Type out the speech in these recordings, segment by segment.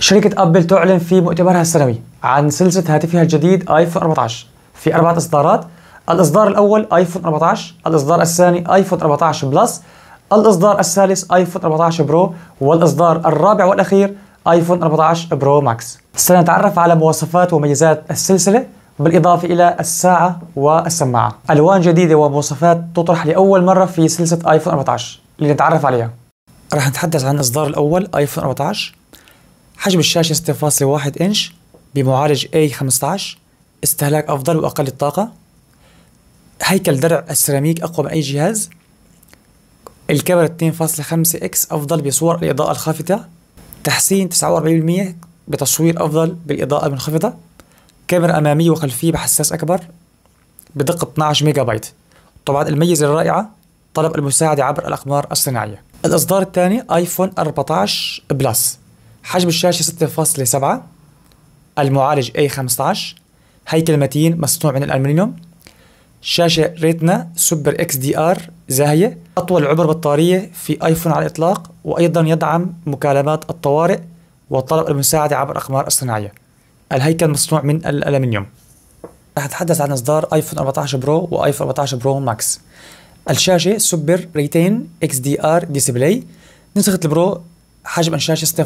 شركة أبل تعلن في مؤتمرها السنوي عن سلسلة هاتفها الجديد آيفون 14 في أربعة إصدارات الإصدار الأول آيفون 14 الإصدار الثاني آيفون 14 بلس الإصدار الثالث آيفون 14 برو والإصدار الرابع والأخير آيفون 14 برو ماكس سنتعرف على مواصفات وميزات السلسلة بالإضافة إلى الساعة والسماعة ألوان جديدة ومواصفات تطرح لأول مرة في سلسلة آيفون 14 لنتعرف عليها رح نتحدث عن الإصدار الأول آيفون 14 حجم الشاشة 6.1 إنش بمعالج A15 استهلاك أفضل وأقل الطاقة هيكل درع السيراميك أقوى من أي جهاز الكاميرا 2.5 إكس أفضل بصور الإضاءة الخافتة تحسين 49% بتصوير أفضل بالإضاءة المنخفضة كاميرا أمامية وخلفية بحساس أكبر بدقة 12 ميجا بايت طبعا الميزة الرائعة طلب المساعدة عبر الأقمار الصناعية الإصدار الثاني آيفون 14 بلس حجم الشاشة 6.7 المعالج A15 هيكل متين مصنوع من الألمنيوم شاشة ريتنا سوبر اكس دي ار زاهية أطول عمر بطارية في آيفون على الإطلاق وأيضا يدعم مكالمات الطوارئ وطلب المساعدة عبر الأقمار الصناعية الهيكل مصنوع من الألمنيوم رح نتحدث عن إصدار آيفون 14 برو وآيفون 14 برو ماكس الشاشة سوبر ريتين اكس دي ار ديسبلاي نسخة البرو حجم الشاشة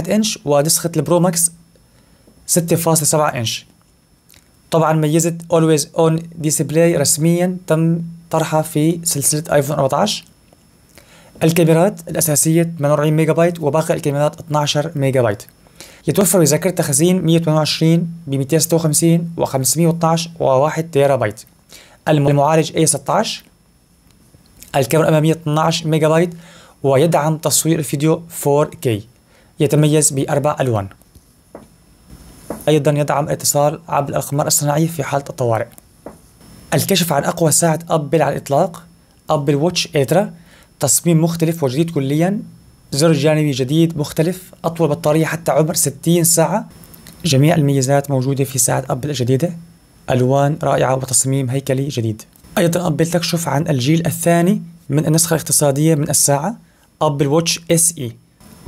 6.1 إنش ونسخة البرو ماكس 6.7 إنش طبعا ميزة Always On Display رسميا تم طرحها في سلسلة ايفون 14 الكاميرات الأساسية 48 ميجا بايت وباقي الكاميرات 12 ميجا بايت يتوفر بذاكرة تخزين 128 ب 256 و 512 و 1 تيرا بايت المعالج A16 الكاميرا الأمامية 12 ميجا بايت ويدعم تصوير الفيديو 4K يتميز بأربع ألوان أيضا يدعم اتصال عبر الأقمار الصناعية في حالة الطوارئ الكشف عن أقوى ساعة أبل على الإطلاق أبل ووتش إيترا تصميم مختلف وجديد كليا زر جانبي جديد مختلف أطول بطارية حتى عمر 60 ساعة جميع الميزات موجودة في ساعة أبل الجديدة ألوان رائعة وتصميم هيكلي جديد أيضا أبل تكشف عن الجيل الثاني من النسخة الاقتصادية من الساعة ابل واتش اس اي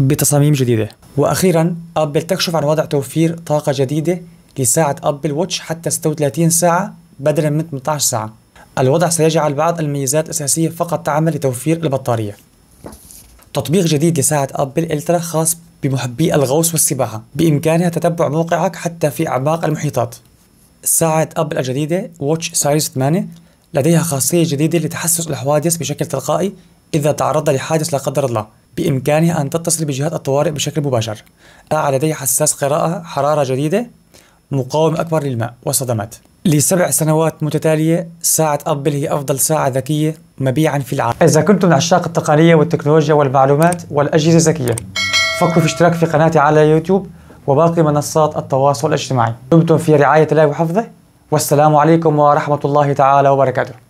بتصاميم جديدة واخيرا ابل تكشف عن وضع توفير طاقة جديدة لساعة ابل واتش حتى 36 ساعة بدلا من 18 ساعة الوضع سيجعل بعض الميزات الأساسية فقط تعمل لتوفير البطارية تطبيق جديد لساعة أبل إلترا خاص بمحبي الغوص والسباحة بإمكانها تتبع موقعك حتى في أعماق المحيطات ساعة أبل الجديدة واتش سايرس 8 لديها خاصية جديدة لتحسس الحوادث بشكل تلقائي إذا تعرض لحادث لا قدر الله بإمكانها أن تتصل بجهات الطوارئ بشكل مباشر أعلى آه لدي حساس قراءة حرارة جديدة مقاوم أكبر للماء والصدمات لسبع سنوات متتالية ساعة أبل هي أفضل ساعة ذكية مبيعا في العالم إذا كنتم من عشاق التقنية والتكنولوجيا والمعلومات والأجهزة الذكية فكروا في اشتراك في قناتي على يوتيوب وباقي منصات التواصل الاجتماعي دمتم في رعاية الله وحفظه والسلام عليكم ورحمة الله تعالى وبركاته